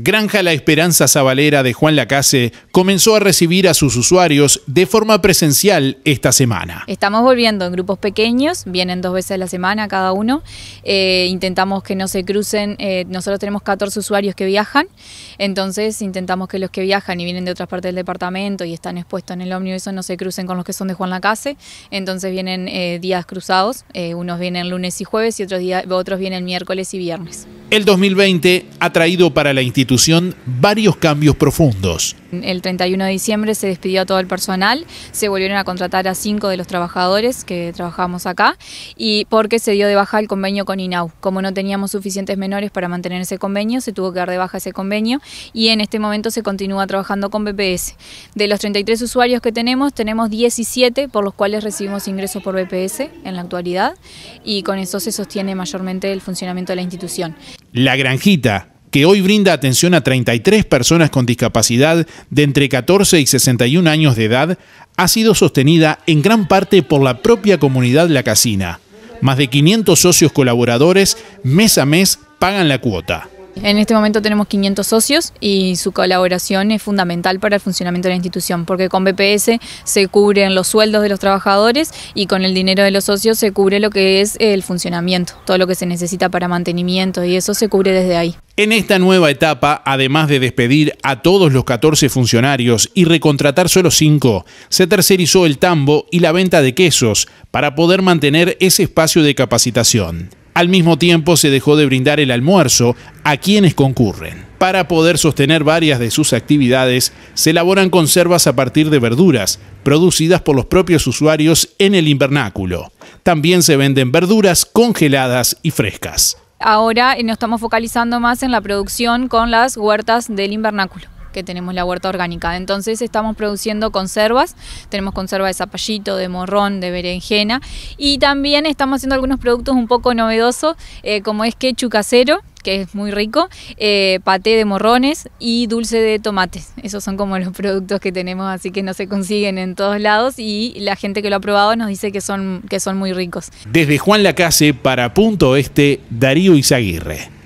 Granja La Esperanza Zabalera de Juan Lacase comenzó a recibir a sus usuarios de forma presencial esta semana. Estamos volviendo en grupos pequeños, vienen dos veces a la semana cada uno. Eh, intentamos que no se crucen, eh, nosotros tenemos 14 usuarios que viajan, entonces intentamos que los que viajan y vienen de otras partes del departamento y están expuestos en el ómnibus, no se crucen con los que son de Juan Lacase, entonces vienen eh, días cruzados, unos vienen lunes y jueves y otros, otros vienen miércoles y viernes. El 2020 ha traído para la institución varios cambios profundos. El 31 de diciembre se despidió a todo el personal, se volvieron a contratar a cinco de los trabajadores que trabajamos acá y porque se dio de baja el convenio con INAU. Como no teníamos suficientes menores para mantener ese convenio, se tuvo que dar de baja ese convenio y en este momento se continúa trabajando con BPS. De los 33 usuarios que tenemos, tenemos 17 por los cuales recibimos ingresos por BPS en la actualidad y con eso se sostiene mayormente el funcionamiento de la institución. La granjita que hoy brinda atención a 33 personas con discapacidad de entre 14 y 61 años de edad, ha sido sostenida en gran parte por la propia comunidad La Casina. Más de 500 socios colaboradores mes a mes pagan la cuota. En este momento tenemos 500 socios y su colaboración es fundamental para el funcionamiento de la institución, porque con BPS se cubren los sueldos de los trabajadores y con el dinero de los socios se cubre lo que es el funcionamiento, todo lo que se necesita para mantenimiento y eso se cubre desde ahí. En esta nueva etapa, además de despedir a todos los 14 funcionarios y recontratar solo 5, se tercerizó el tambo y la venta de quesos para poder mantener ese espacio de capacitación. Al mismo tiempo se dejó de brindar el almuerzo a quienes concurren. Para poder sostener varias de sus actividades, se elaboran conservas a partir de verduras, producidas por los propios usuarios en el invernáculo. También se venden verduras congeladas y frescas. Ahora eh, nos estamos focalizando más en la producción con las huertas del invernáculo que tenemos la huerta orgánica. Entonces estamos produciendo conservas, tenemos conserva de zapallito, de morrón, de berenjena y también estamos haciendo algunos productos un poco novedosos eh, como es quechu casero que es muy rico, eh, paté de morrones y dulce de tomates. Esos son como los productos que tenemos, así que no se consiguen en todos lados y la gente que lo ha probado nos dice que son, que son muy ricos. Desde Juan Lacase para Punto Este, Darío Izaguirre.